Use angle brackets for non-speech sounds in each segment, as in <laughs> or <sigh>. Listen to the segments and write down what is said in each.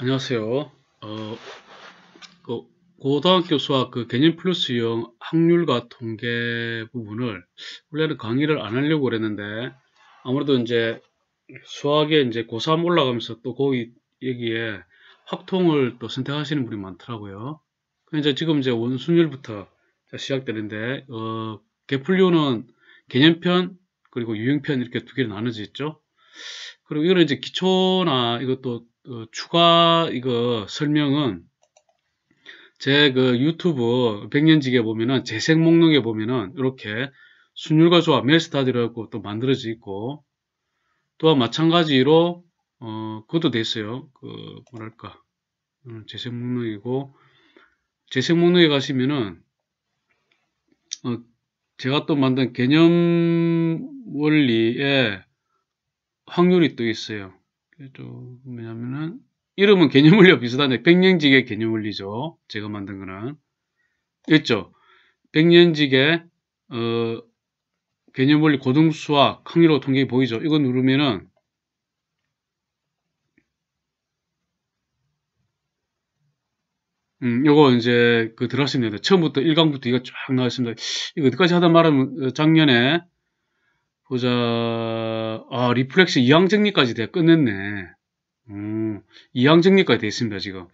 안녕하세요. 어, 그 고등학교 수학 그 개념 플러스 유형 학률과 통계 부분을 원래는 강의를 안 하려고 그랬는데 아무래도 이제 수학에 이제 고3 올라가면서 또 거기 여기에 확통을 또 선택하시는 분이 많더라고요. 그 이제 지금 이제 원순율부터 시작되는데 어, 개풀류는 개념편 그리고 유형편 이렇게 두 개를 나눠져 있죠. 그리고 이거는 이제 기초나 이것도 그 추가 이거 설명은 제 그 유튜브 백년지기 보면은 재생 목록에 보면은 이렇게 순율과 조합 멜스타드라고 또 만들어져 있고 또한 마찬가지로 어 그것도 됐어요그 뭐랄까 재생 음, 목록이고 재생 목록에 가시면은 어, 제가 또 만든 개념 원리에 확률이 또 있어요 그래도 뭐냐면은 이름은 개념원리와 비슷한데 백년지계 개념원리죠. 제가 만든 거는 있죠. 백년지계 어, 개념원리 고등수학 항리로 통계 보이죠. 이거 누르면은 음, 요거 이제 그 들어가시면 니다 처음부터 1강부터 이거 쫙나왔습니다 이거 어디까지 하다 말하면 어, 작년에 보자. 아, 리플렉스 이항정리까지 돼 끝냈네. 음, 이항정리까지 돼 있습니다, 지금.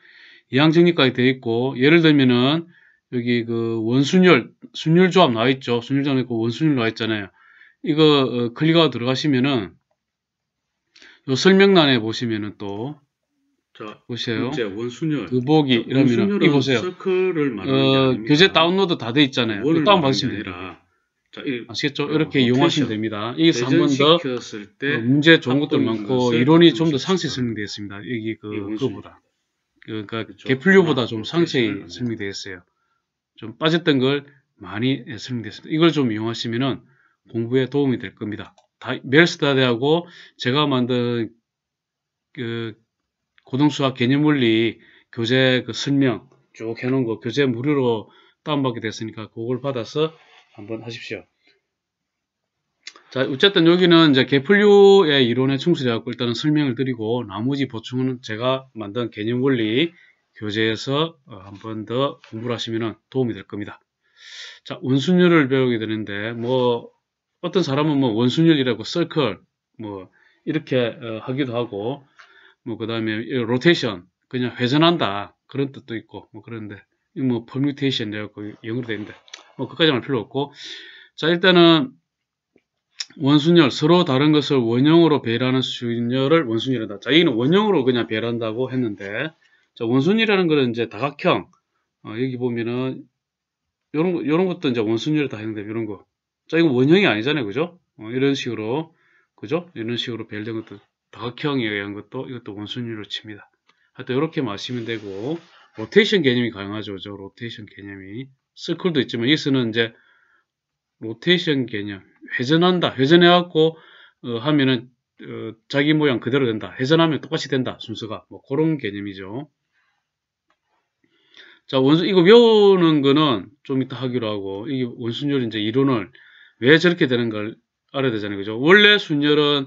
이항정리까지 돼 있고, 예를 들면은, 여기 그 원순율, 순율 조합 나와 있죠. 순율 조합 있고 원순율 나와 있잖아요. 이거 어, 클릭하고 들어가시면은, 요 설명란에 보시면은 또, 자, 보세요. 이제 원순열. 그보기 이러면 이 보세요. 어, 교재 다운로드 다 돼 있잖아요. 다운 받으시면 됩니다. 자, 아시겠죠? 어, 이렇게 뭐 이용하시면 됩니다. 여기서 한번더때 그 문제 좋은 것들 많고 그 이론이 좀 더 상세히 설명되어 있습니다. 여기 그, 그거보다. 그러니까 개플류보다 뭐 좀 상세히 설명되어 있어요. 좀 빠졌던 걸 많이 예, 설명됐습니다. 되 이걸 좀 이용하시면은 공부에 도움이 될 겁니다. 멜스타대하고 제가 만든 그 고등수학 개념물리 교재 그 설명 쭉 해놓은 거 교재 무료로 다운받게 됐으니까 그걸 받아서 한번 하십시오. 자, 어쨌든 여기는 이제 개풀류의 이론에 충실해갖고 일단은 설명을 드리고 나머지 보충은 제가 만든 개념 원리 교재에서 어, 한번 더 공부를 하시면 도움이 될 겁니다. 자, 원순율을 배우게 되는데 뭐 어떤 사람은 뭐 원순율이라고 서클 뭐 이렇게 어, 하기도 하고 뭐 그 다음에 로테이션 그냥 회전한다 그런 뜻도 있고 뭐 그런데 뭐 퍼뮤테이션이라고 영어로 되는데 뭐 끝까지 말 필요 없고 자 일단은 원순열 서로 다른 것을 원형으로 배열하는 순열을 원순열이다. 자 여기는 원형으로 그냥 배열한다고 했는데 자 원순이라는 거는 이제 다각형 어, 여기 보면은 요런 요런 것도 이제 원순열 다 했는데 이런 거. 자 이거 원형이 아니잖아요, 그죠? 어, 이런 식으로 그죠? 이런 식으로 배열된 것도 다각형에 의한 것도 이것도 원순위로 칩니다. 하여튼 이렇게 마시면 되고 로테이션 개념이 강하죠. 그죠? 로테이션 개념이 서클도 있지만 여기서는 이제 로테이션 개념, 회전한다, 회전해갖고 어, 하면은 어, 자기 모양 그대로 된다, 회전하면 똑같이 된다 순서가 뭐 그런 개념이죠. 자 원수 이거 외우는 거는 좀 이따 하기로 하고 이게 원순열 이제 이론을 왜 저렇게 되는 걸 알아야 되잖아요, 그죠? 원래 순열은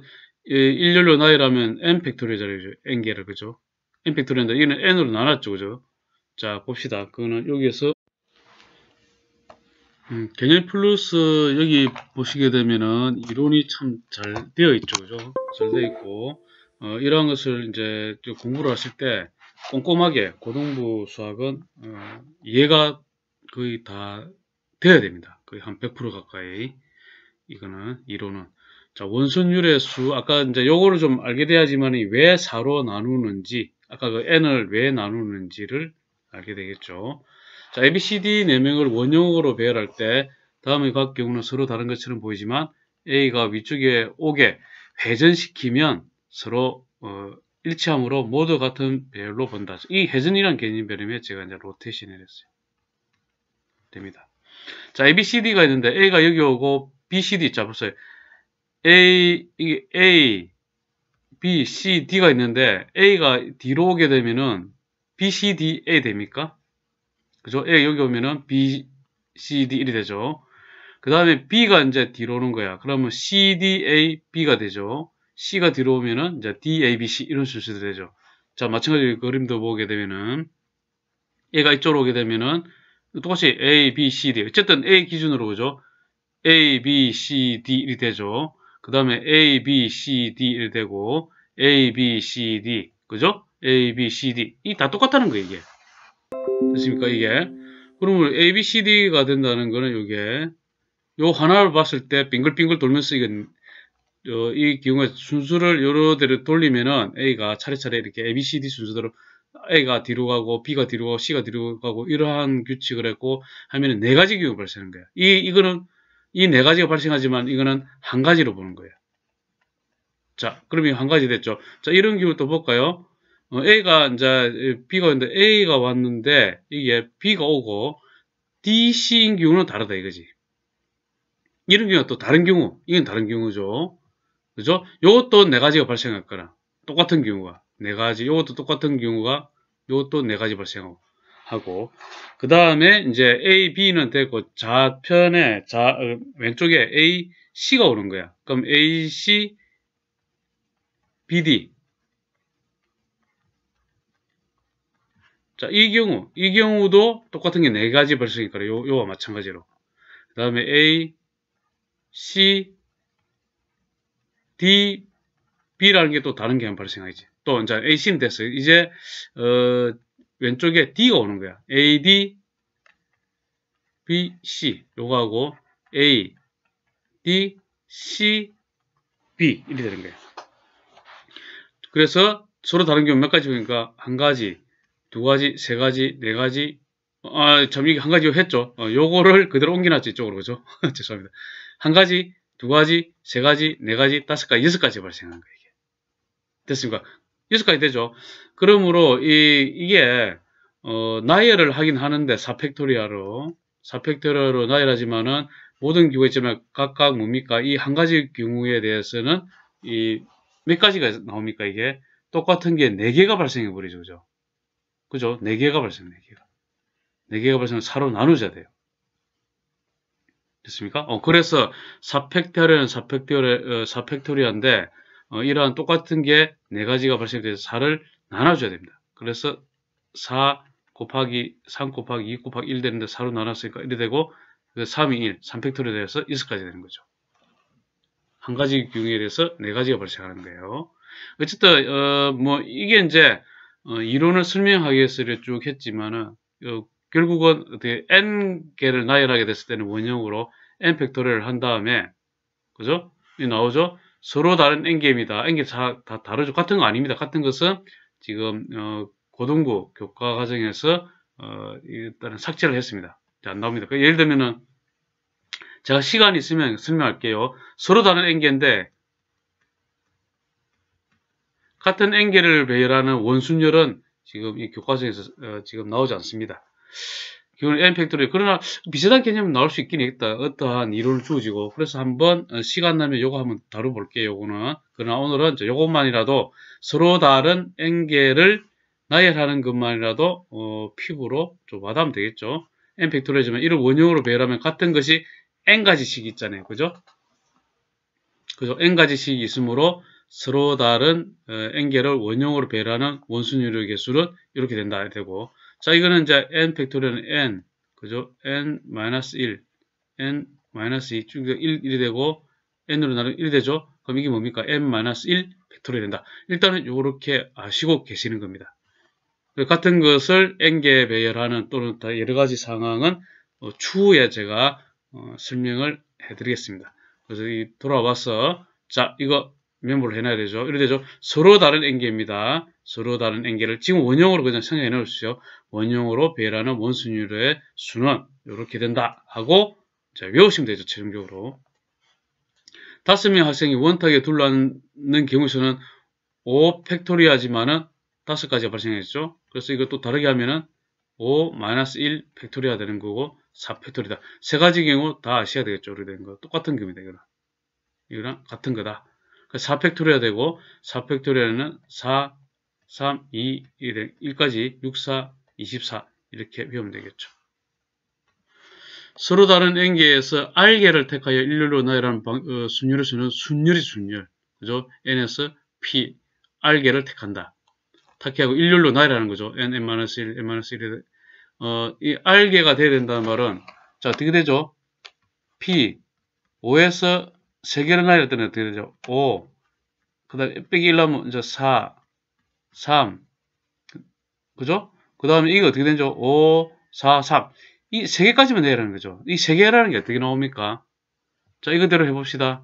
1열로 나열하면 n 팩토리자리죠 n 개를 그죠? n 팩토리얼인데 이거는 n으로 나눴죠, 그죠? 자 봅시다. 그거는 여기에서 음, 개념 플러스 여기 보시게 되면은 이론이 참 잘 되어 있죠 그죠 잘 되어 있고 어, 이러한 것을 이제 공부를 하실 때 꼼꼼하게 고등부 수학은 어, 이해가 거의 다 되어야 됩니다 거의 한 100% 가까이 이거는 이론은 자원순율의수 아까 이제 요거를 좀 알게 돼야지만 왜 4로 나누는지 아까 그 n을 왜 나누는지를 알게 되겠죠 자, ABCD 4명을 원형으로 배열할 때 다음의 각 경우는 서로 다른 것처럼 보이지만 A가 위쪽에 오게 회전시키면 서로 어, 일치함으로 모두 같은 배열로 본다. 이 회전이란 개념별이면 제가 이제 로테이션을 했어요. 됩니다. 자, ABCD가 있는데 A가 여기 오고 BCD 자 보세요. A A B C D가 있는데 A가 D로 오게 되면은 B C D A 됩니까? 그죠? A 예, 여기 오면은 B, C, D 1이 되죠. 그 다음에 B가 이제 뒤로 오는 거야. 그러면 C, D, A, B가 되죠. C가 뒤로 오면은 이제 D, A, B, C 이런 순서도 되죠. 자, 마찬가지로 그림도 보게 되면은 A가 이쪽으로 오게 되면은 똑같이 A, B, C, D. 어쨌든 A 기준으로 그죠? A, B, C, D 1이 되죠. 그 다음에 A, B, C, D 1 되고 A, B, C, D. 그죠? A, B, C, D. 이 다 똑같다는 거예요, 이게. 됐습니까? 이게. 그러면 ABCD가 된다는 거는 이게 요 하나를 봤을 때 빙글빙글 돌면서 이건 어, 이 경우에 순수를 여러 대로 돌리면은 A가 차례차례 이렇게 ABCD 순서대로 A가 뒤로 가고 B가 뒤로 가고 C가 뒤로 가고 이러한 규칙을 했고 하면은 네 가지 경우가 발생하는 거예요. 이 이거는 이 네 가지가 발생하지만 이거는 한 가지로 보는 거예요. 자, 그러면 한 가지 됐죠. 자, 이런 경우 또 볼까요? 어, A가 이제 B가 있는데 A가 왔는데 이게 B가 오고 D, C인 경우는 다르다 이거지. 이런 경우가 또 다른 경우, 이건 다른 경우죠. 그죠? 요것도 네 가지가 발생할 거라. 똑같은 경우가 네 가지, 요것도 똑같은 경우가 요것도 네 가지 발생하고. 하고 그 다음에 이제 A, B는 됐고 좌편에 좌 어, 왼쪽에 A, C가 오는 거야. 그럼 A, C, B, D 자, 이 경우, 이 경우도 똑같은 게 네 가지 벌써니까 요, 요와 마찬가지로. 그 다음에 A, C, D, B라는 게 또 다른 게한 발생하지. 또 이제 AC는 됐어. 요 이제 어, 왼쪽에 D가 오는 거야. A, D, B, C. 요거하고 A, D, C, B 이렇게 되는 거예요. 그래서 서로 다른 경우 몇 가지 보니까 한 가지, 두 가지, 세 가지, 네 가지, 아, 어, 점이 한 가지 했죠. 어, 요거를 그대로 옮겨놨죠. 이쪽으로, 그죠? <laughs> 죄송합니다. 한 가지, 두 가지, 세 가지, 네 가지, 다섯 가지, 여섯 가지 발생한 거예요. 이게. 됐습니까? 여섯 가지 되죠. 그러므로, 이, 이게, 어, 나열을 하긴 하는데, 4팩토리아로, 4팩토리아로 나열하지만은, 모든 기구에 있지만 각각 뭡니까? 이 한 가지 경우에 대해서는, 이, 몇 가지가 나옵니까? 이게 똑같은 게 네개가 발생해 버리죠. 그죠? 그죠? 4개가 발생, 4개가. 4개가 발생을 4로 나누어져야 돼요. 됐습니까? 어, 그래서 4팩토리아는 4팩토리, 4팩토리아인데, 어, 어, 이러한 똑같은 게 4가지가 발생돼서 4를 나눠줘야 됩니다. 그래서 4 곱하기 3 곱하기 2 곱하기 1 되는데 4로 나눴으니까 1이 되고, 3이 1, 3팩토리에 대해서 이까지 되는 거죠. 한 가지 규격에 대해서 네 가지가 발생하는 거예요. 어쨌든 어, 뭐 이게 이제 어, 이론을 설명하기 위해서 쭉 했지만은 어, 결국은 어떻게 n 개를 나열하게 됐을 때는 원형으로 n 팩토리를한 다음에 그죠? 이 나오죠? 서로 다른 n 개입니다. n 개 다, 다 다르죠? 같은 거 아닙니다. 같은 것은 지금 어, 고등부 교과 과정에서 어, 일단은 삭제를 했습니다. 안 나옵니다. 그 예를 들면은 제가 시간이 있으면 설명할게요. 서로 다른 n 개인데 같은 엔겔을 배열하는 원순열은 지금 이 교과서에서 어, 지금 나오지 않습니다. 기본 n팩토리 그러나 비슷한 개념은 나올 수 있긴 했다 어떠한 이론을 주어지고 그래서 한번 어, 시간 나면 요거 한번 다뤄볼게요. 요거는 그러나 오늘은 요것만이라도 서로 다른 n개를 나열하는 것만이라도 어, 피부로 좀 와닿으면 되겠죠. n팩토리지만 이를 원형으로 배열하면 같은 것이 n가지씩 있잖아요. 그죠? 그죠? n가지씩 있으므로 서로 다른 n 어, 겔를 원형으로 배열하는 원순유료 개수는 이렇게 된다 되고 자 이거는 이제 n 팩토리얼은 n 그죠 n-1 n-2 쭉 1, 1이 되고 n으로 나눈 1이 되죠 그럼 이게 뭡니까 n-1 팩토리 된다 일단은 이렇게 아시고 계시는 겁니다 그 같은 것을 n개 배열하는 또는 다 여러 가지 상황은 어, 추후에 제가 어, 설명을 해드리겠습니다 그래서 돌아와서 자 이거 메모를 해놔야 되죠. 이래 되죠. 서로 다른 앵계입니다 서로 다른 앵계를 지금 원형으로 그냥 생각해 놓으십시오. 원형으로 배라는 원순위로의 순원 이렇게 된다 하고 자, 외우시면 되죠. 최종적으로 다섯 명 학생이 원탁에 둘러앉는 경우에서는 5 팩토리아지만은 다섯 가지가 발생했죠. 그래서 이것도 다르게 하면은 5 마이너스 1 팩토리아 되는 거고 4 팩토리다. 세 가지 경우 다 아셔야 되겠죠. 우리 되는 거 똑같은 경우입니다. 이거랑 이거랑 같은 거다. 4 그 팩토리아 되고 4 팩토리아는 4, 3, 2, 1, 1까지 6, 4, 24 이렇게 외우면 되겠죠. 서로 다른 n개에서 r개를 택하여 일률로 나열하는 방, 어, 순율을 쓰는 순율이 순열 그죠? n에서 p, r개를 택한다. 택하고 일률로 나열하는 거죠. n, n-1, n-1. 어, 이 r개가 돼야 된다는 말은 자, 어떻게 되죠? p, 5에서 세 개를 나열 때는 어떻게 되죠? 5, 그 다음에 빼기 1 하면 이제 4, 3, 그죠? 그 다음에 이거 어떻게 되죠? 5, 4, 3. 이 세 개까지만 내라는 거죠. 이 세 개라는 게 어떻게 나옵니까? 자, 이거대로 해봅시다.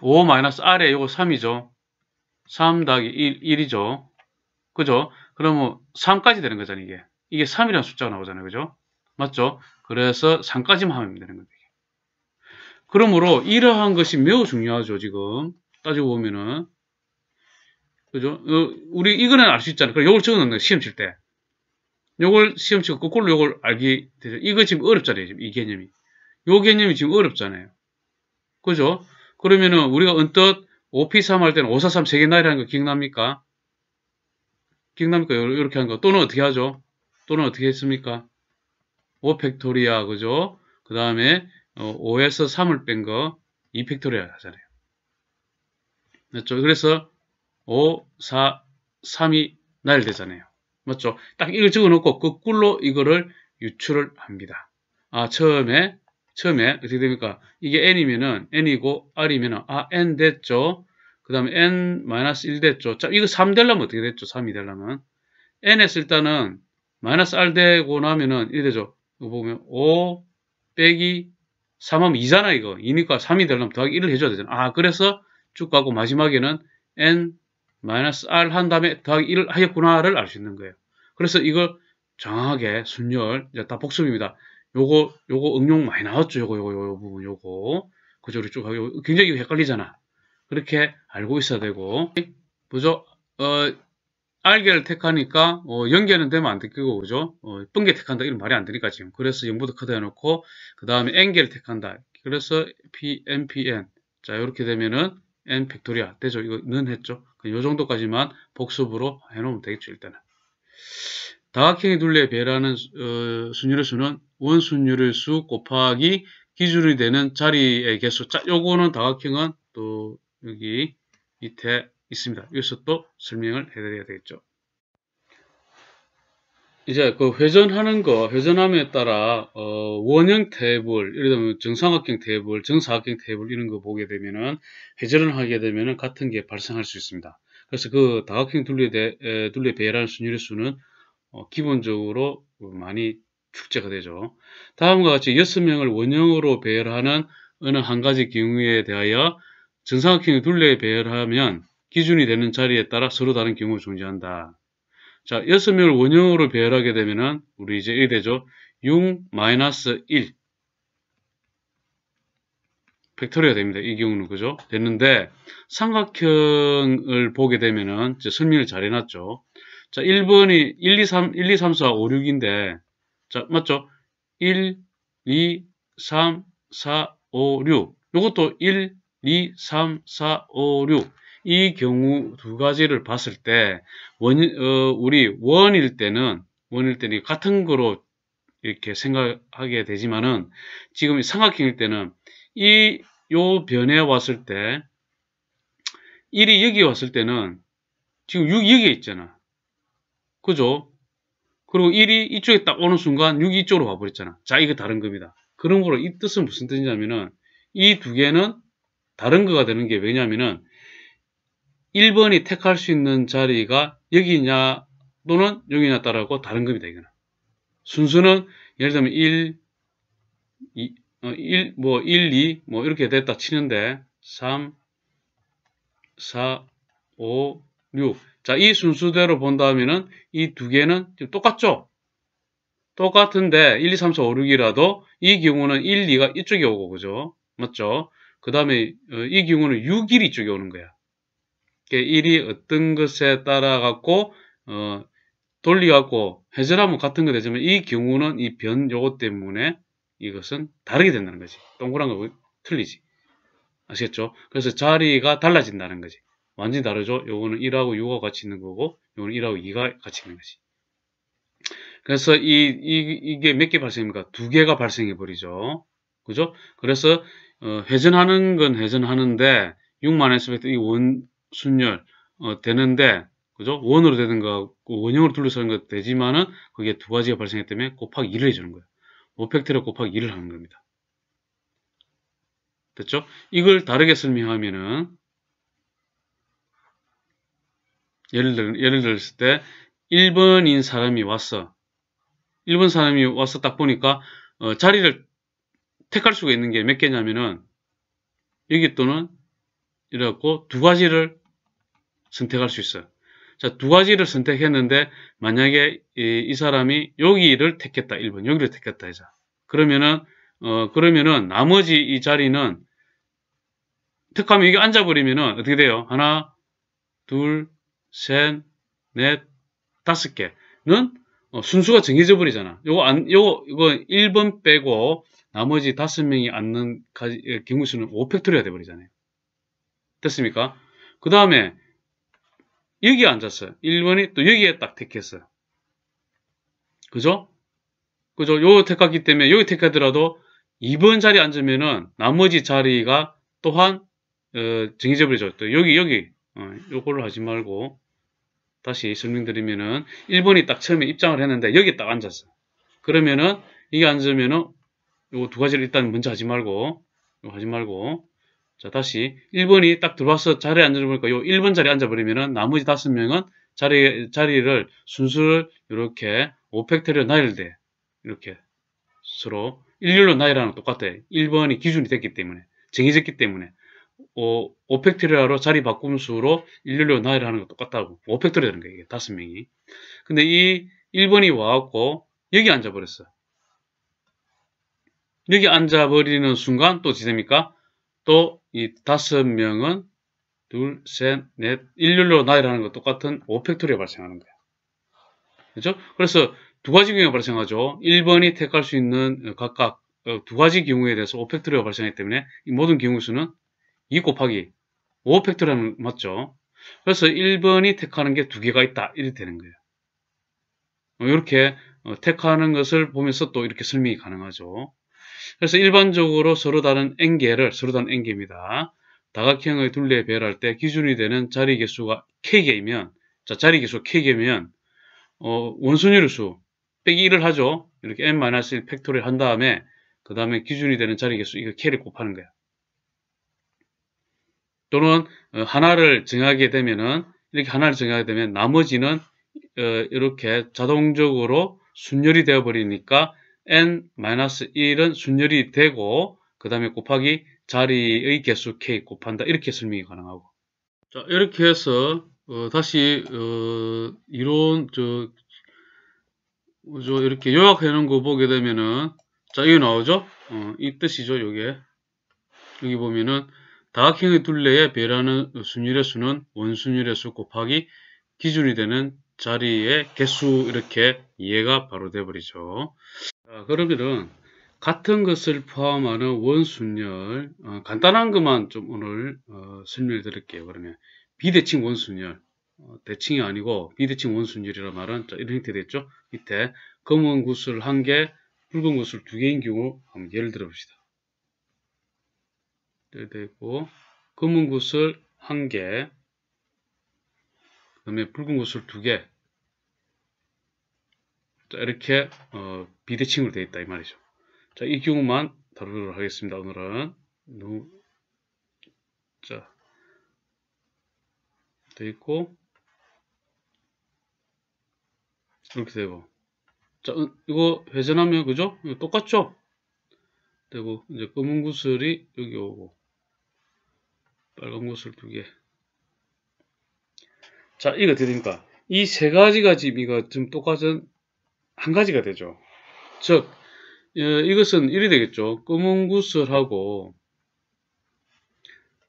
5 마이너스 아래 요거 3이죠. 3 더하기 1, 1이죠. 그죠? 그러면 3까지 되는 거잖아요, 이게. 이게 3이라는 숫자가 나오잖아요, 그죠? 맞죠? 그래서 3까지만 하면 되는 거죠. 그러므로 이러한 것이 매우 중요하죠. 지금 따지고 보면은 그죠? 어, 우리 이거는 알 수 있잖아요. 그럼 요걸 적어놓는 거예요. 시험 칠 때. 요걸 시험 치고 거꾸로 요걸 알게 되죠. 이거 지금 어렵잖아요. 지금 이 개념이. 요 개념이 지금 어렵잖아요. 그죠? 그러면은 우리가 언뜻 5P3 할 때는 543세계 나이라는 거 기억납니까? 기억납니까? 이렇게 한 거. 또는 어떻게 하죠? 또는 어떻게 했습니까? 5팩토리아, 그죠? 그 다음에 어, 5에서 3을 뺀 거 2팩토리얼 하잖아요. 맞죠? 그래서 5, 4, 3이 날 되잖아요. 맞죠? 딱 이걸 적어놓고 거꾸로 그 이거를 유출을 합니다. 아 처음에 처음에 어떻게 됩니까? 이게 n이면은 n이고 r이면은 아 n 됐죠. 그 다음에 n-1 됐죠. 자, 이거 3 되려면 어떻게 됐죠? 3이 되려면. n에서 일단은 마이너스 r 되고 나면은 이래 되죠. 이거 보면 5 빼기 3하면 2잖아 이거. 2니까 3이 되려면 더하기 1을 해줘야 되잖아. 아 그래서 쭉 가고 마지막에는 n 마이너스 r 한 다음에 더하기 1을 하였구나를 알 수 있는 거예요. 그래서 이걸 정확하게 순열 이제 다 복습입니다. 요거 요거 응용 많이 나왔죠. 요거 요거 요 부분 요거 그죠? 리쭉가고 굉장히 헷갈리잖아. 그렇게 알고 있어야 되고 그죠? 어 알개를 택하니까 어, 0개는 되면 안 되고 그죠? 어, 개 택한다 이런 말이 안 되니까 지금 그래서 0보다 크다 해놓고 그 다음에 n개를 택한다 그래서 p, n, p, n 자 이렇게 되면은 n 팩토리아 되죠? 이거는 했죠? 이 정도까지만 복습으로 해놓으면 되겠죠 일단은 다각형의 둘레 배라는 어, 순율의 수는 원순율의 수 곱하기 기준이 되는 자리의 개수 자 요거는 다각형은 또 여기 밑에 있습니다. 이것서또 설명을 해드려야 되겠죠. 이제 그 회전하는 거, 회전함에 따라 어, 원형 테이블, 예를 들면 정삼각형 테이블, 정사각형 테이블 이런 거 보게 되면은 회전을 하게 되면은 같은 게 발생할 수 있습니다. 그래서 그 다각형 둘레 둘레 배열하는 순위의 수는 어, 기본적으로 많이 축제가 되죠. 다음과 같이 6 명을 원형으로 배열하는 어느 한 가지 경우에 대하여 정사각형둘레 배열하면 기준이 되는 자리에 따라 서로 다른 경우가 존재한다. 자, 6명을 원형으로 배열하게 되면은 우리 이제 이 되죠. 6 1 팩토리가 됩니다. 이 경우는 그죠? 됐는데 삼각형을 보게 되면은 이제 설명을 잘 해놨죠. 자, 1번이 1, 2, 3, 1, 2, 3, 4, 5, 6인데 자, 맞죠? 1, 2, 3, 4, 5, 6 요것도 1, 2, 3, 4, 5, 6이 경우 두 가지를 봤을 때 원, 어, 우리 원일 때는 원일 때는 같은 거로 이렇게 생각하게 되지만은 지금 삼각형일 때는 이 요 변에 왔을 때 1이 여기 왔을 때는 지금 6이 여기에 있잖아. 그죠? 그리고 1이 이쪽에 딱 오는 순간 6이 이쪽으로 와버렸잖아. 자, 이거 다른 겁니다. 그런 거로 이 뜻은 무슨 뜻이냐면은 이 두 개는 다른 거가 되는 게 왜냐면은 1번이 택할 수 있는 자리가 여기냐 또는 여기냐 따라고 다른 겁니다. 이거는. 순서는 예를 들면 1, 2, 1, 뭐 1, 2, 뭐 이렇게 됐다 치는데 3, 4, 5, 6. 자, 이 순서대로 본다면은 이 두 개는 지금 똑같죠? 똑같은데 1, 2, 3, 4, 5, 6이라도 이 경우는 1, 2가 이쪽에 오고 그죠? 맞죠? 그 다음에 어, 이 경우는 6, 1이 이 쪽에 오는 거야. 일이 어떤 것에 따라 갖고 어, 돌리 갖고 해절하면 같은 거 되지만 이 경우는 이 변요것 때문에 이것은 다르게 된다는 거지. 동그란 거 틀리지. 아시겠죠? 그래서 자리가 달라진다는 거지. 완전히 다르죠? 요거는 1하고 6하고 같이 있는 거고 요거는 1하고 2가 같이 있는 거지. 그래서 이, 이 이게 몇 개 발생입니까? 두 개가 발생해 버리죠. 그죠? 그래서 어, 회전하는 건 회전하는데 6만 에스펙트 이원 순열 어, 되는데 그죠? 원으로 되는 거하고 원형으로 둘러싸는 거 되지만은 그게 두 가지가 발생했기 때문에 곱하기 1을 해주는 거예요. 5팩트를 곱하기 1을 하는 겁니다. 됐죠? 이걸 다르게 설명하면은 예를, 들, 예를 들었을 때 1번인 사람이 왔어. 1번 사람이 와서 딱 보니까 어, 자리를 택할 수가 있는 게 몇 개냐면은 여기 또는 이래갖고 두 가지를 선택할 수 있어요. 자, 두 가지를 선택했는데 만약에 이, 이 사람이 여기를 택했다. 1번. 여기를 택했다. 이자. 그러면은 어 그러면은 나머지 이 자리는 택하면 이게 앉아버리면은 어떻게 돼요? 하나, 둘, 셋, 넷, 다섯 개는 어, 순수가 정해져 버리잖아. 요거 안, 요거, 이거 1번 빼고 나머지 다섯 명이 앉는 가지, 어, 경우 수는 5팩토리가 돼버리잖아요. 됐습니까? 그 다음에 여기 앉았어요. 1번이 또 여기에 딱 택했어요. 그죠? 그죠? 요 택하기 때문에 여기 택하더라도 2번 자리에 앉으면은 나머지 자리가 또한 어, 정해져 버리죠. 또 여기 여기 어, 요거를 하지 말고 다시 설명드리면은 1번이 딱 처음에 입장을 했는데 여기 딱 앉았어. 그러면은 이게 앉으면은 요거 두 가지를 일단 먼저 하지 말고 하지 말고 자, 다시 1번이 딱 들어와서 자리에 앉아보니까 요 1번 자리에 앉아버리면은 나머지 5명은 자리, 자리를 순수를 이렇게 5팩터리로 나열 돼. 이렇게 서로 일률로 나열하는 똑같아. 1번이 기준이 됐기 때문에. 정해졌기 때문에. 5, 5팩토리아로 자리 바꿈 수로 일률로 나열하는 거 똑같다고. 5팩토리 되는 거야, 이게. 5명이. 근데 이 1번이 와갖고 여기 앉아버렸어. 여기 앉아버리는 순간 또 지됩니까? 또이 다섯 명은 둘, 셋, 넷, 일률로 나열하는 것 똑같은 5팩토리가 발생하는 거예요. 그렇죠? 그래서 두 가지 경우가 발생하죠. 1번이 택할 수 있는 어, 각각 어, 두 가지 경우에 대해서 5팩토리가 발생하기 때문에 이 모든 경우 수는 2 곱하기 5팩토리라는 맞죠. 그래서 1번이 택하는 게 두 개가 있다. 이렇게 되는 거예요. 이렇게 어, 택하는 것을 보면서 또 이렇게 설명이 가능하죠. 그래서 일반적으로 서로 다른 n개를 서로 다른 n개입니다. 다각형의 둘레에 배열할 때 기준이 되는 자리 개수가 k개이면 자 자리 개수 k개면 어, 원순위를 수 빼기 1을 하죠. 이렇게 n-1 팩토리를 한 다음에 그 다음에 기준이 되는 자리 개수 이거 k를 곱하는 거야. 또는 어, 하나를 정하게 되면은 이렇게 하나를 정하게 되면 나머지는 어, 이렇게 자동적으로 순열이 되어 버리니까 n-1은 순열이 되고 그 다음에 곱하기 자리의 개수 k 곱한다 이렇게 설명이 가능하고 자 이렇게 해서 어, 다시 어, 이론 저, 저 이렇게 요약해 놓은 거 보게 되면은 자 이거 나오죠 어, 이 뜻이죠 요게 여기 보면은 다각형의 둘레에 배라는 순열의 수는 원순열의수 곱하기 기준이 되는 자리의 개수 이렇게 이해가 바로 돼버리죠 자, 어, 그러면은 같은 것을 포함하는 원순열 어, 간단한 것만 좀 오늘 어, 설명을 드릴게요. 그러면 비대칭 원순열 어, 대칭이 아니고 비대칭 원순열이란 말은 자, 이런 형태 됐죠. 밑에 검은 구슬 한 개, 붉은 구슬 두 개인 경우 한번 예를 들어봅시다. 되어 네, 있고 검은 구슬 한 개, 그 다음에 붉은 구슬 두 개, 자, 이렇게 어, 비대칭으로 되어 있다 이 말이죠. 자, 이 경우만 다루도록 하겠습니다. 오늘은 누, 자, 되어 있고 이렇게 되고 자, 어, 이거 회전하면 그죠? 이거 똑같죠? 되고 이제 검은 구슬이 여기 오고 빨간 구슬 두 개. 자, 이거 드떻니까이 세 가지가 지금 이거 지금 똑같은 한 가지가 되죠. 즉, 예, 이것은 이리 되겠죠. 검은 구슬하고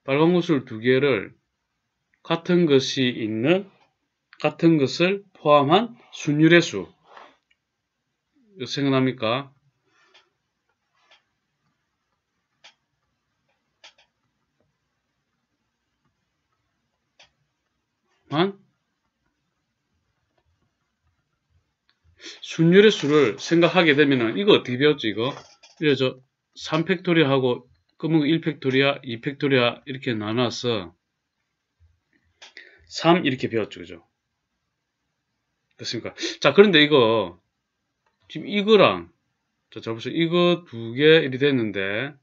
빨간 구슬 두 개를 같은 것이 있는 같은 것을 포함한 순율의 수 생각납니까? 분율의 수를 생각하게 되면은 이거 어떻게 배웠지 이거? 이래서 3팩토리하고 아 검은 1팩토리아, 2팩토리아 이렇게 나눠서 3 이렇게 배웠죠. 그죠? 됐습니까? 자, 그런데 이거 지금 이거랑 자, 잡으세요. 이거 두 개 이리 됐는데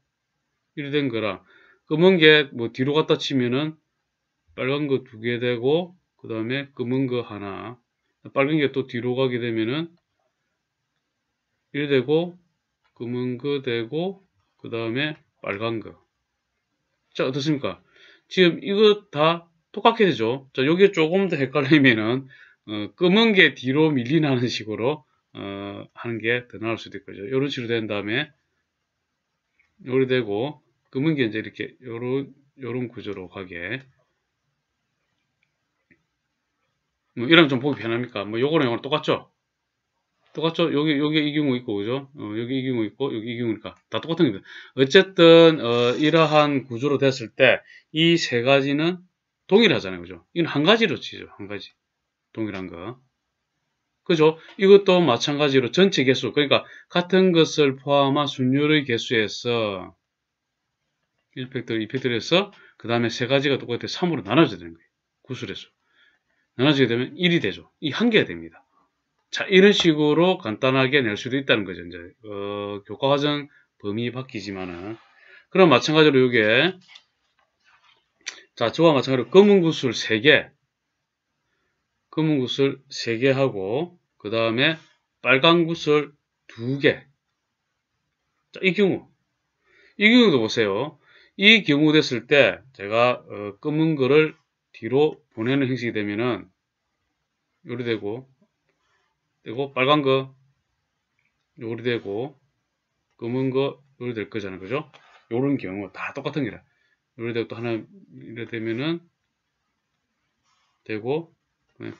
이리 된 거랑 검은 게 뭐 뒤로 갖다 치면은 빨간 거 두 개 되고 그 다음에 검은 거 하나 빨간 게 또 뒤로 가게 되면은 1 되고 검은 그 되고 그 다음에 빨간 거. 자 어떻습니까? 지금 이거 다 똑같게 되죠. 자 여기 조금 더 헷갈리면은 어, 검은 게 뒤로 밀리나는 식으로 어, 하는 게 더 나을 수도 있거든요. 이런 식으로 된 다음에 요리 되고 검은 게 이제 이렇게 요런 요런 구조로 가게. 뭐이러좀 보기 편합니까? 뭐 요거랑 요거랑 똑같죠? 똑같죠? 여기, 여기 이 경우 있고, 그죠? 어, 여기 이 경우 있고, 여기 이 경우니까. 다 똑같은 겁니다. 어쨌든, 어, 이러한 구조로 됐을 때, 이 세 가지는 동일하잖아요. 그죠? 이건 한 가지로 치죠. 한 가지. 동일한 거. 그죠? 이것도 마찬가지로 전체 개수. 그러니까, 같은 것을 포함한 순율의 개수에서, 1팩터, 2팩터에서, 그 다음에 세 가지가 똑같아 3으로 나눠져야 되는 거예요. 구슬에서 나눠지게 되면 1이 되죠. 이 한 개가 됩니다. 자, 이런 식으로 간단하게 낼 수도 있다는 거죠. 이제, 어, 교과과정 범위 바뀌지만은. 그럼 마찬가지로 이게, 자, 저와 마찬가지로 검은 구슬 3개, 검은 구슬 3개 하고, 그 다음에 빨간 구슬 2개. 자, 이 경우. 이 경우도 보세요. 이 경우 됐을 때, 제가, 어, 검은 거를 뒤로 보내는 형식이 되면은, 요리 되고, 되고 빨간 거 요리 되고 검은 거 요리 될 거잖아요. 그죠? 요런 경우 다 똑같은 거라. 요리 되고 또 하나 이래 되면은 되고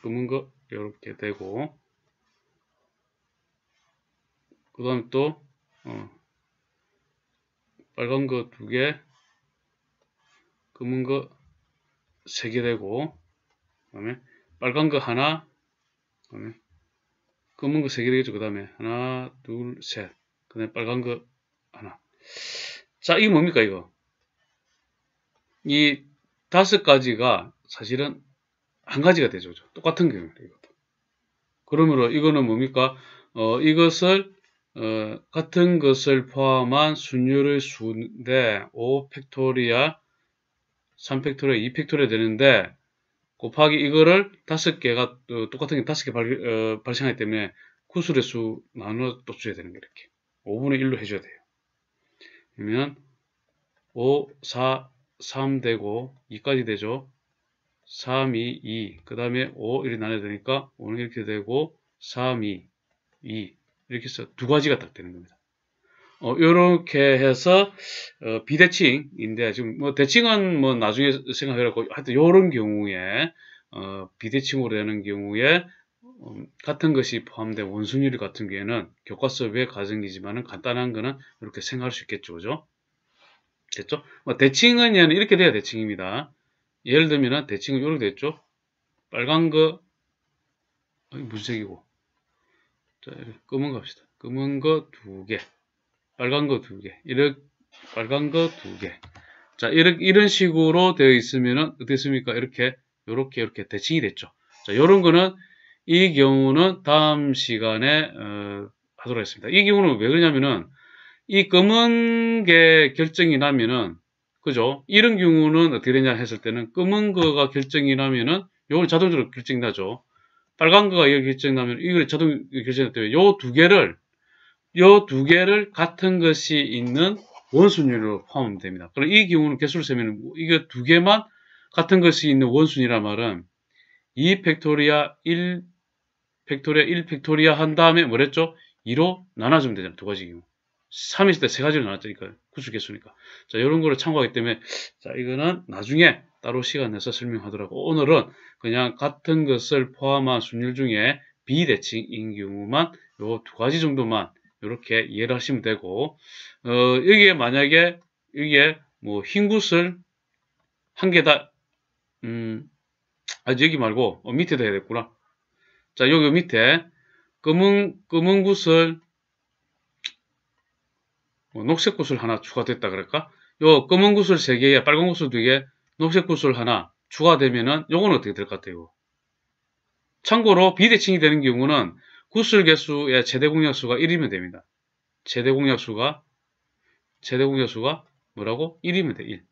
검은 거이렇게 되고 그 다음에 또 어, 빨간 거 두 개, 검은 거 세 개 되고, 그 다음에 빨간 거 하나, 그 다음에 검은 거3개 되겠죠. 그 다음에 하나, 둘, 셋. 그 다음에 빨간 거 하나. 자, 이게 뭡니까, 이거? 이 다섯 가지가 사실은 한 가지가 되죠. 똑같은 경우에 이것도. 그러므로 이거는 뭡니까? 어, 이것을 어, 같은 것을 포함한 순율의 수인데 5 팩토리아 3 팩토리아 2 팩토리아 되는데 곱하기 이거를 다섯 개가 어, 똑같은 게 다섯 개 발, 어, 발생하기 때문에 구술의 수나누어또 줘야 되는 게 이렇게 5분의 1로 해줘야 돼요. 그러면 5, 4, 3 되고 2까지 되죠. 3, 2, 2. 그 다음에 5, 1이 나눠야 되니까 5는 이렇게 되고 3, 2, 2. 이렇게 해서 두 가지가 딱 되는 겁니다. 어, 요렇게 해서, 어, 비대칭인데, 지금 뭐 대칭은 뭐 나중에 생각해놓고, 하여튼 요런 경우에, 어, 비대칭으로 되는 경우에, 어, 같은 것이 포함된 원순율 같은 경우에는 교과 수업의 과정이지만은 간단한 거는 이렇게 생각할 수 있겠죠. 그죠? 됐죠? 뭐 대칭은 얘는 이렇게 돼야 대칭입니다. 예를 들면은 대칭은 이렇게 됐죠? 빨간 거, 무슨 색이고? 자, 검은 갑시다. 검은 거 두 개. 빨간 거 두 개, 이렇 빨간 거 두 개. 자, 이런 이런 식으로 되어 있으면은 어떻습니까? 이렇게 요렇게 이렇게 대칭이 됐죠. 자, 요런 거는 이 경우는 다음 시간에 어, 하도록 하겠습니다. 이 경우는 왜 그러냐면은 이 검은 게 결정이 나면은 그죠? 이런 경우는 어떻게 되냐 했을 때는 검은 거가 결정이 나면은 요걸 자동적으로 결정이 나죠. 빨간 거가 이기 결정이 나면 이걸 자동 결정이 나기 때요두 개를 요두 개를 같은 것이 있는 원순위로 포함됩니다. 그럼 이 경우는 개수를 세면 뭐 이거 두 개만 같은 것이 있는 원순위란 말은 2 팩토리아 1 팩토리아 1 팩토리아 한 다음에 뭐랬죠? 2로 나눠주면 되잖아요. 두 가지 경우. 3 있을 때세 가지로 나눴으니까요구출 개수니까. 자, 이런 거를 참고하기 때문에 자, 이거는 나중에 따로 시간 내서 설명하더라고. 오늘은 그냥 같은 것을 포함한 순율 중에 비대칭인 경우만 요 두 가지 정도만 이렇게 이해를 하시면 되고 어, 여기에 만약에 이게 뭐흰 굿을 한 개다 음, 아 여기 말고 어, 밑에다 해야 됐구나 자 여기 밑에 검은 검은 굿을 뭐 녹색 구슬 하나 추가됐다 그럴까? 요 검은 구슬 3개에 빨간 구슬 2개, 녹색 구슬 하나 추가되면은 요건 어떻게 될 것 같아요? 참고로 비대칭이 되는 경우는 구슬 개수의 제대 공략 수가 1이면 됩니다. 제대 공략 수가 제대 공략 수가 뭐라고? 1이면 돼. 1.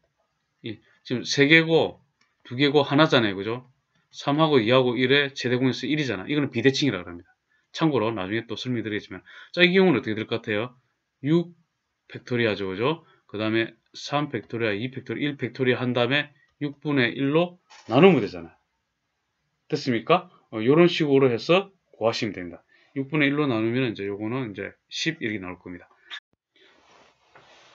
1. 지금 3개고 2개고 하나잖아요. 그죠? 3하고 2하고 1의 제대 공략 수 1이잖아. 이거는 비대칭이라고 합니다. 참고로 나중에 또 설명드리겠지만 자, 이 경우는 어떻게 될 것 같아요? 6 팩토리아죠. 그죠? 그 다음에 3 팩토리아, 2 팩토리아, 1 팩토리아 한 다음에 6분의 1로 나누면 되잖아. 됐습니까? 이런 어, 식으로 해서 구하시면 됩니다. 6분의 1로 나누면 이제 요거는 이제 10 이렇게 나올 겁니다.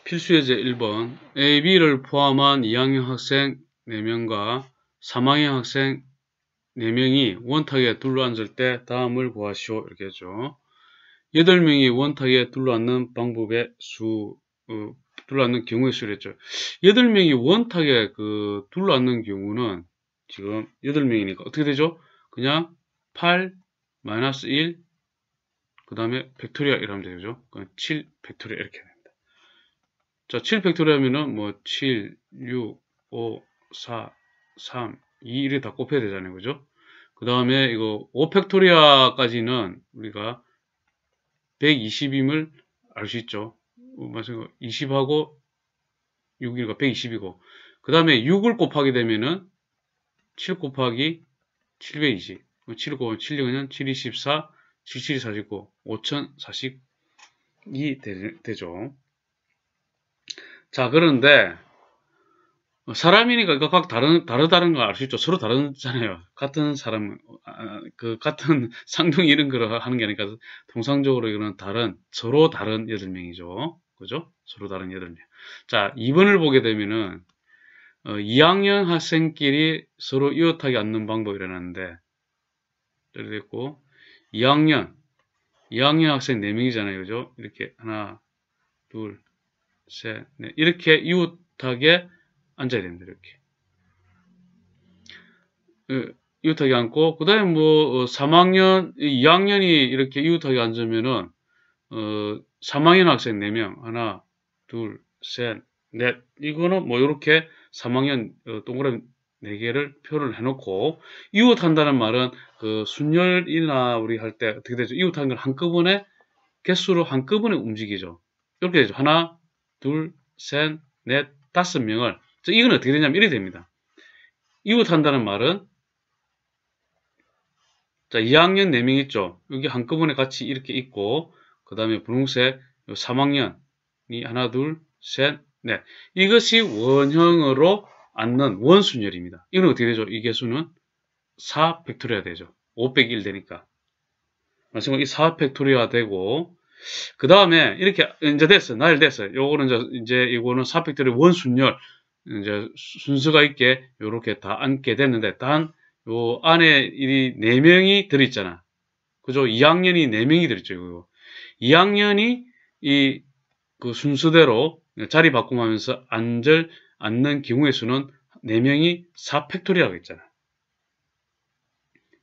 필수예제 1번 A, B를 포함한 2학년 학생 4명과 3학년 학생 4명이 원탁에 둘러앉을 때 다음을 구하시오 이렇게 했죠. 8명이 원탁에 둘러앉는 방법의 수, 어, 둘러앉는 경우의 수를 했죠. 8명이 원탁에 그 둘러앉는 경우는 지금 8명이니까 어떻게 되죠? 그냥 8 마이너스 1그 다음에 벡토리아 이러면 되죠. 그럼 그러니까 7벡토리아 이렇게 됩니다. 자, 7벡토리아하면은뭐 7, 6, 5, 4, 3, 2, 1이 다 곱해야 되잖아요. 그죠? 그 다음에 이거 5벡토리아까지는 우리가 120임을 알 수 있죠. 마 뭐 20하고 6이니까 120이고 그 다음에 6을 곱하게 되면은 7 곱하기 720 7 곱하면 7, 6은 7, 24 77이 49, 5042 되, 죠 자, 그런데 사람이니까 각각 다른, 다르다는 걸 알 수 있죠. 서로 다르잖아요. 같은 사람, 아, 그, 같은 상둥이 이런 걸 하는 게아니니까 통상적으로 이거는 다른, 서로 다른 8명이죠. 그죠? 서로 다른 8명. 자, 2번을 보게 되면은, 어, 2학년 학생끼리 서로 이웃하게 앉는 방법이라는데, 여기 있고, 2학년 2학년 학생 4명이잖아요. 그죠? 이렇게 하나 둘 셋, 넷 이렇게 이웃하게 앉아야 됩니다. 이렇게 예, 이웃하게 앉고 그 다음에 뭐 3학년 어, 2학년이 이렇게 이웃하게 앉으면은 어, 3학년 학생 4명 하나 둘셋넷 이거는 뭐 이렇게 3학년 어, 동그라미 네 개를 표를 해놓고 이웃한다는 말은 그 순열이나 우리 할 때 어떻게 되죠? 이웃한 걸 한꺼번에 개수로 한꺼번에 움직이죠. 이렇게 되죠. 하나, 둘, 셋, 넷, 다섯 명을 이건 어떻게 되냐면 이래 됩니다. 이웃한다는 말은 자 2학년 네 명 있죠. 여기 한꺼번에 같이 이렇게 있고 그 다음에 분홍색 3학년이 하나, 둘, 셋, 넷 이것이 원형으로 않는 원순열입니다. 이건 어떻게 되죠? 이 개수는 4 팩토리아 되죠. 5 빼기 1 되니까. 말씀가지 이4 팩토리아 되고 그 다음에 이렇게 이제 됐어. 요 나열 됐어. 요거는 이제, 이제 이거는 4 팩토리아 원순열 이제 순서가 있게 요렇게 다 앉게 됐는데 단 요 안에 이 4명이 들어있잖아. 그죠? 2학년이 4명이 들어있죠. 이거. 2학년이 이 그 순서대로 자리 바꿈하면서 앉을 않는 경우의 수는 4명이 4팩토리라고 했잖아.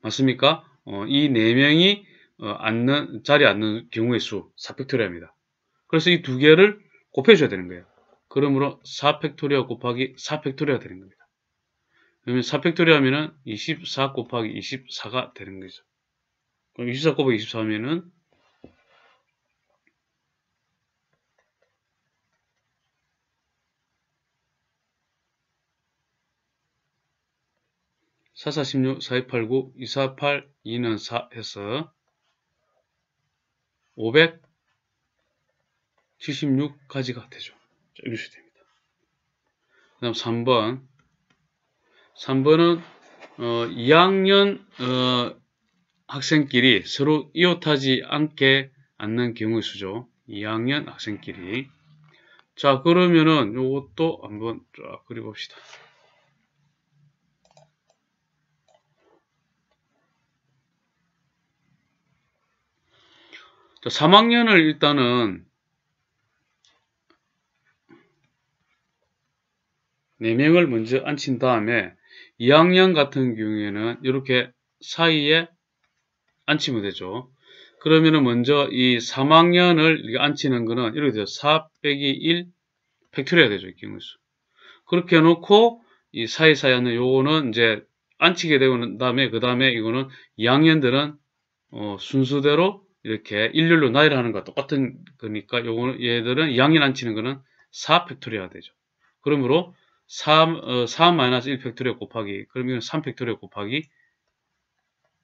맞습니까? 어, 이 4명이 어, 앉는, 자리에 앉는 경우의 수 4팩토리아입니다. 그래서 이 두 개를 곱해줘야 되는 거예요. 그러므로 4팩토리아 곱하기 4팩토리아가 되는 겁니다. 그러면 4팩토리아 하면은 24 곱하기 24가 되는 거죠. 그럼 24 곱하기 24 하면은 4 4 6 4 8 9 2 4 8 2는 4 해서 576까지가 되죠. 이렇게 됩니다. 그 다음 3번 3번은 어, 2학년 어, 학생끼리 서로 이웃하지 않게 않는 경우의 수죠. 2학년 학생끼리 자 그러면은 이것도 한번 쫙 그려봅시다. 자, 3학년을 일단은 4명을 먼저 앉힌 다음에 2학년 같은 경우에는 이렇게 사이에 앉히면 되죠. 그러면은 먼저 이 3학년을 이렇게 앉히는 거는 이렇게 돼요. 4 빼기 1 팩토리아 되죠. 경우에 그렇게 해놓고 이 사이사이 하는 요거는 이제 앉히게 되고 난 다음에 그 다음에 이거는 2학년들은 어, 순수대로 이렇게 일률로 나열하는 것 똑같은 거니까 요거 는 얘들은 양이 안 치는 거는 4팩토리아 되죠. 그러므로 4, 어, 4 1 팩토리아 곱하기 그러면 3 팩토리아 곱하기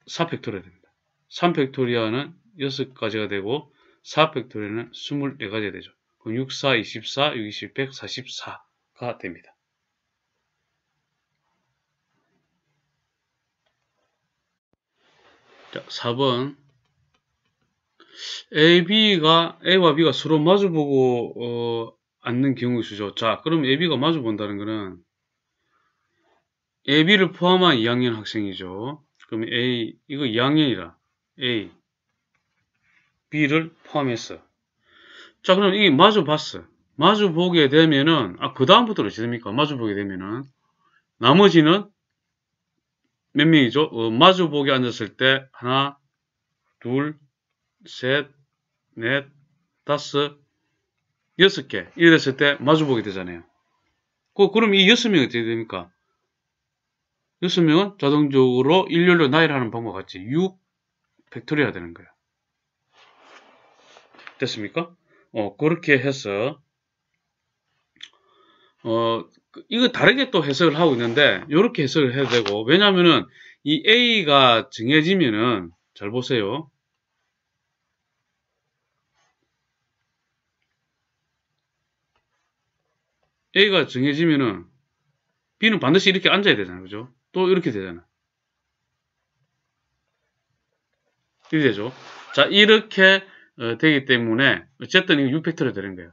4 팩토리아 됩니다. 3 팩토리아는 6가지가 되고 4 팩토리아는 24가지가 되죠. 그럼 6, 4, 24, 6, 20, 144가 됩니다. 자, 4번 A, B가 A와 B가 서로 마주보고 어, 앉는 경우있 수죠. 자, 그럼 A, B가 마주본다는 것은 A, B를 포함한 2학년 학생이죠. 그럼 A, 이거 2학년이라. A, B를 포함했어. 자, 그럼 이게 마주 봤어. 마주 보게 되면은, 아, 그 다음부터는 어찌 됩니까? 마주 보게 되면은, 나머지는 몇 명이죠? 어, 마주 보게 앉았을 때, 하나, 둘, 셋, 넷, 다섯, 여섯 개이랬을때 마주보게 되잖아요. 그, 그럼 이 여섯 명이 어떻게 됩니까? 여섯 명은 자동적으로 일렬로 나열하는 방법 같이 6 팩토리가 되는 거예요. 됐습니까? 어, 그렇게 해서 어, 그, 이거 다르게 또 해석을 하고 있는데 이렇게 해석을 해야 되고 왜냐면은 이 A가 정해지면은 잘 보세요. A가 정해지면은 B는 반드시 이렇게 앉아야 되잖아요. 그죠? 또 이렇게 되잖아. 이렇게 되죠. 자, 이렇게 어, 되기 때문에 어쨌든 이거 6팩터로 되는 거예요.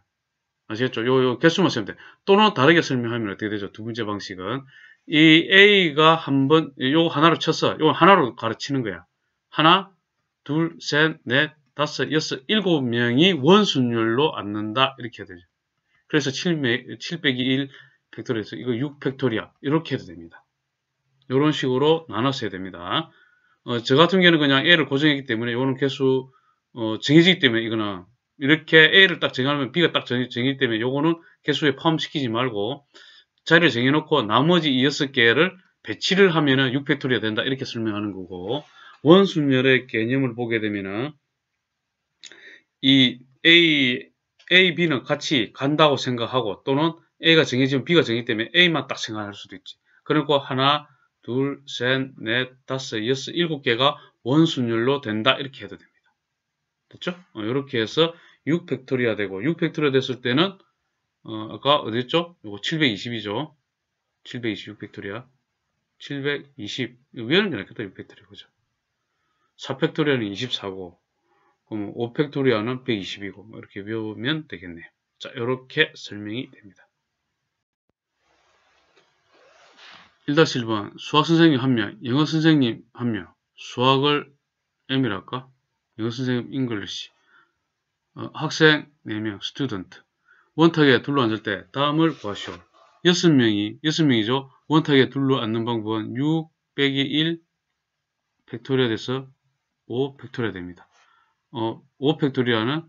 아시겠죠? 요, 요 개수만 쓰면 돼. 또는 다르게 설명하면 어떻게 되죠? 두 번째 방식은 이 A가 한 번, 요거 하나로 쳐서 요거 하나로 가르치는 거야. 하나, 둘, 셋, 넷, 다섯, 여섯, 일곱 명이 원순열로 앉는다. 이렇게 해야 되죠. 그래서 7, 7 0기1 팩토리에서 이거 6팩토리야 이렇게 해도 됩니다. 이런 식으로 나눠서 해야 됩니다. 어, 저 같은 경우는 그냥 A를 고정했기 때문에 이거는 개수 어, 정해지기 때문에 이거는 이렇게 A를 딱 정하면 B가 딱 정, 해지기 때문에 이거는 개수에 포함시키지 말고 자리를 정해놓고 나머지 6개를 배치를 하면은 6팩토리가 된다 이렇게 설명하는 거고 원순열의 개념을 보게 되면은 이 A A, B는 같이 간다고 생각하고 또는 A가 정해지면 B가 정했기 때문에 A만 딱 생각할 수도 있지. 그리고 그러니까 하나, 둘, 셋, 넷, 다섯, 여섯, 일곱 개가 원순열로 된다. 이렇게 해도 됩니다. 됐죠? 어, 이렇게 해서 6 팩토리아 되고 6 팩토리아 됐을 때는 어, 아까 어디였죠? 이거 720이죠. 726 팩토리아. 720. 위에는 그냥 겠다6 팩토리아. 그죠? 4 팩토리아는 24고 5팩토리아는 어, 120이고 뭐 이렇게 외우면 되겠네요. 자, 이렇게 설명이 됩니다. 1-1번 수학 선생님 한 명, 영어 선생님 한 명, 수학을 M이라 할까? 영어 선생님 잉글리시 어, 학생 4명, 스튜던트 원탁에 둘러앉을 때 다음을 구하시오. 6명이, 6명이죠. 원탁에 둘러앉는 방법은 6 빼기 1 팩토리아 돼서 5 팩토리아 됩니다. 어, 5팩토리아는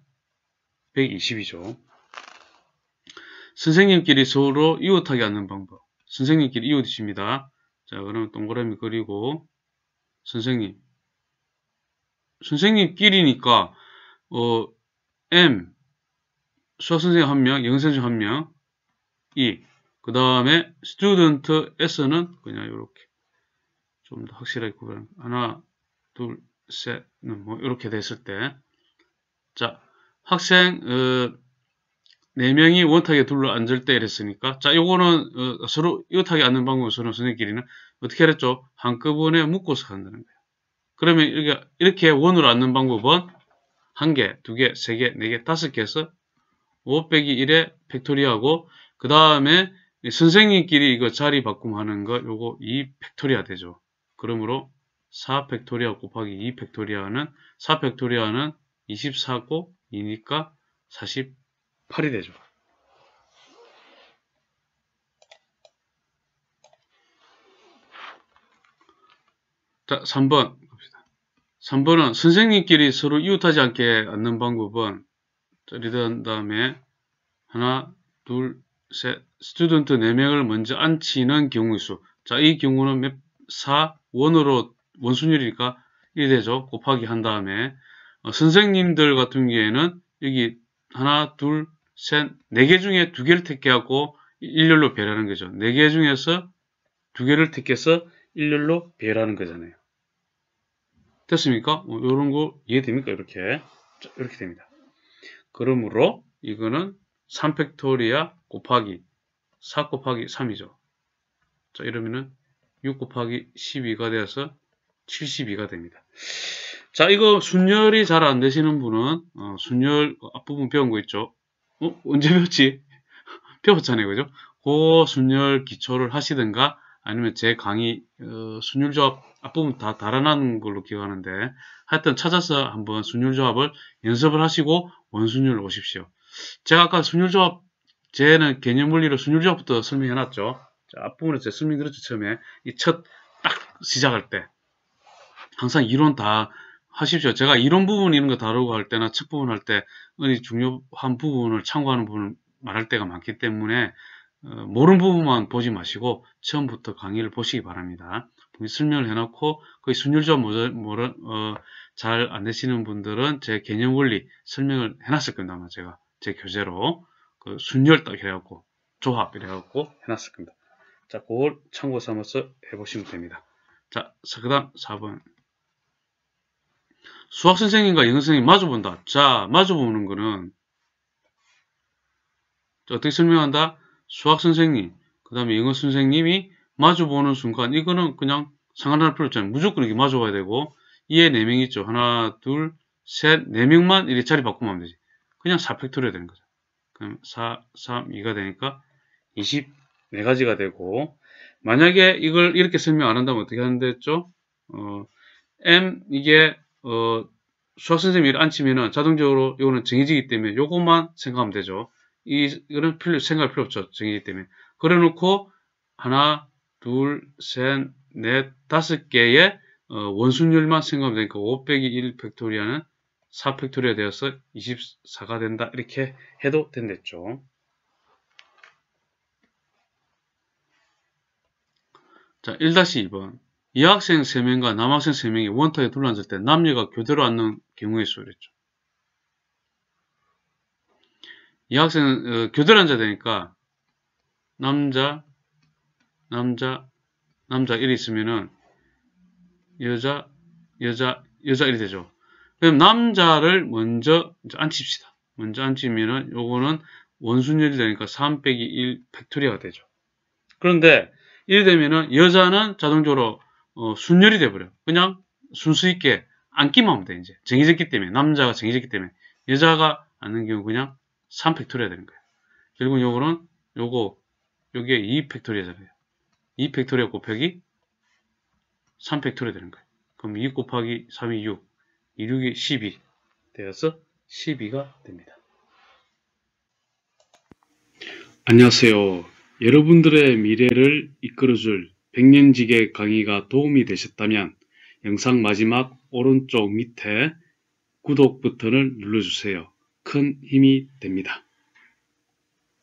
120이죠. 선생님끼리 서로 이웃하게 하는 방법. 선생님끼리 이웃이십니다. 자, 그러면 동그라미 그리고 선생님. 선생님끼리니까 어, M 수학선생님 한 명, 영선생님 한 명, E. 그 다음에 student S는 그냥 이렇게 좀 더 확실하게 구별 하나, 둘, 셋, 음, 뭐 이렇게 됐을 때 자, 학생 어, 4명이 원탁에 둘러 앉을 때 이랬으니까 자, 요거는 어, 서로 이웃하게 앉는 방법은 서로 선생끼리는 님 어떻게 하랬죠? 한꺼번에 묶어서 한다는 거예요. 그러면 이렇게, 이렇게 원으로 앉는 방법은 한 개, 두 개, 세 개, 네 개, 다섯 개에서 5 빼기 1에 팩토리하고 그 다음에 선생님끼리 이거 자리 바꿈 하는 거 요거 2 팩토리아 되죠. 그러므로 4 팩토리아 곱하기 2 팩토리아는 4 팩토리아는 24고 2니까 48이 되죠. 자, 3번 갑시다. 3번은 선생님끼리 서로 이웃하지 않게 앉는 방법은 자, 리드한 다음에 하나, 둘, 셋, 스튜던트 4명을 먼저 앉히는 경우의 수. 자, 이 경우는 몇, 4, 1으로 원순율이니까 1 되죠. 곱하기 한 다음에 어, 선생님들 같은 경우에는 여기 하나, 둘, 셋, 네 개 중에 두 개를 택해하고 일렬로 배라는 거죠. 네 개 중에서 두 개를 택해서 일렬로 배라는 거잖아요. 됐습니까? 뭐 이런 거 이해됩니까? 이렇게 이렇게 됩니다. 그러므로 이거는 3팩토리아 곱하기 4 곱하기 3이죠. 자 이러면은 6 곱하기 12가 되어서 72가 됩니다. 자, 이거 순열이 잘 안 되시는 분은 어, 순열 그 앞부분 배운 거 있죠? 어? 언제 배웠지? <laughs> 배웠잖아요, 그죠? 그 순열 기초를 하시든가 아니면 제 강의 어, 순율 조합 앞부분 다 달아난 걸로 기억하는데 하여튼 찾아서 한번 순율 조합을 연습을 하시고 원순율 오십시오. 제가 아까 순율 조합 제는 개념 물리로 순율 조합부터 설명해 놨죠. 앞부분에서 설명 들었죠 처음에 이 첫 딱 시작할 때 항상 이론 다 하십시오. 제가 이론 부분 이런 거 다루고 할 때나 측 부분 할때 중요한 부분을 참고하는 부분을 말할 때가 많기 때문에 어, 모르는 부분만 보지 마시고 처음부터 강의를 보시기 바랍니다. 설명을 해놓고 거의 순율적으로 어, 잘 안 되시는 분들은 제 개념 원리 설명을 해놨을 겁니다. 아마 제가 제 교재로 그 순열 딱 해갖고 조합 이래갖고 해놨을 겁니다. 자, 그걸 참고 삼아서 해보시면 됩니다. 자, 그 다음 4번. 수학 선생님과 영어 선생님 마주본다. 자, 마주보는 거는 어떻게 설명한다? 수학 선생님, 그 다음에 영어 선생님이 마주보는 순간 이거는 그냥 상관할 필요 없잖아요. 무조건 이렇게 마주봐야 되고 이에 네명 있죠. 하나, 둘, 셋, 네명만 이렇게 자리 바꾸면 안 되지. 그냥 4팩토리가 되는 거죠. 그럼 4, 3, 2가 되니까 24가지가 되고 만약에 이걸 이렇게 설명 안 한다면 어떻게 하는데 했죠? 어, m 이게 어, 수학 선생님이 앉히면은 자동적으로 이거는 정해지기 때문에 이것만 생각하면 되죠. 이, 이는 필요, 생각할 필요 없죠. 정해지기 때문에. 그래 놓고 하나, 둘, 셋, 넷, 다섯 개의 어, 원순율만 생각하면 되니까 5 빼기 1 팩토리아는 4 팩토리아 되어서 24가 된다. 이렇게 해도 된댔죠. 자, 1-2번. 여학생 3명과 남학생 3명이 원탁에 둘러앉을 때 남녀가 교대로 앉는 경우의 수였죠. 여학생은 어, 교대로 앉아야 되니까 남자, 남자, 남자 이리 있으면은 여자, 여자, 여자 이리 되죠. 그럼 남자를 먼저 앉힙시다. 먼저 앉히면은 요거는 원순열이 되니까 3 빼기 1 팩토리아가 되죠. 그런데 이래 되면은 여자는 자동적으로 어, 순열이 돼버려. 그냥 순수 있게 안기만 하면 돼, 이제. 정해졌기 때문에, 남자가 정해졌기 때문에. 여자가 앉는 경우 그냥 3팩토리아 되는 거야. 결국 요거는, 요거, 요게 2팩토리아잖아요. 2팩토리아 곱하기 3팩토리아 되는 거야. 그럼 2 곱하기 3이 6, 2, 6이 12 되어서 12가 됩니다. 안녕하세요. 여러분들의 미래를 이끌어줄 백년지계 강의가 도움이 되셨다면 영상 마지막 오른쪽 밑에 구독 버튼을 눌러주세요. 큰 힘이 됩니다.